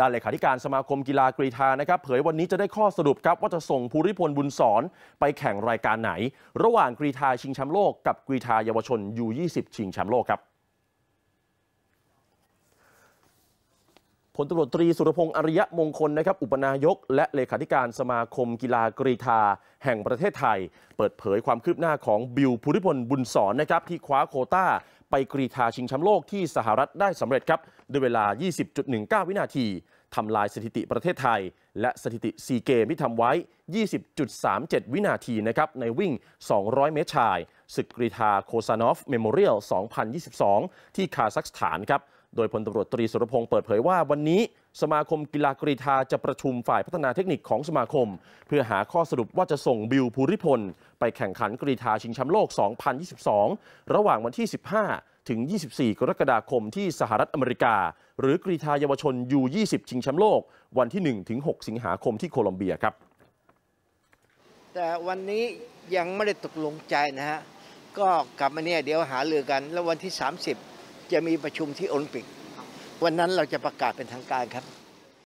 ด้านเลขาธิการสมาคมกีฬากรีธานะครับเผยวันนี้จะได้ข้อสรุปครับว่าจะส่งภูริพลบุญสอนไปแข่งรายการไหน ระหว่างกรีธาชิงแชมป์โลกกับกรีธาเยาวชนยู2 0ชิงแชมป์โลกครับพลตารวจตรีสุรพงษ์อริยะมงคลนะครับอุปนายก และเลขาธิการสมาคมกีฬากรีธาแห่งประเทศไทย เปิดเผยความคืบหน้าของบิวภูริพลบุญสอนนะครับที่คว้าโคต้า ไปกรีธาชิงแชมป์โลกที่สหรัฐได้สำเร็จครับด้วยเวลา 20.19 วินาทีทำลายสถิติประเทศไทย และสถิติซีเกมที่ทำไว้ 20.37 วินาทีนะครับในวิ่ง 200 เมตรชายศึกกรีธาโคซานอฟเมโมเรียล 2022 ที่คาซัคสถานครับโดยพลตารวจตรีสุรพงศ์เปิดเผยว่าวันนี้สมาคมกีฬากรีธาจะประชุมฝ่ายพัฒนาเทคนิคของสมาคม เพื่อหาข้อสรุปว่าจะส่งบิวภูริพล ไปแข่งขันกรีธาชิงแชมป์โลก 2022 ระหว่างวันที่ 15 ถึง 24 กรกฎาคมที่สหรัฐอเมริกา หรือกรีธาเยาวชน U20 ชิงแชมป์โลก วันที่ 1 ถึง 6 สิงหาคมที่โคลอมเบียครับ แต่วันนี้ยังไม่ได้ตกลงใจนะฮะก็กลับมาเนี่ยเดี๋ยวหาเรือกัน แล้ววันที่ 30จะมีประชุมที่โอลิมปิก วันนั้นเราจะประกาศเป็นทางการครับ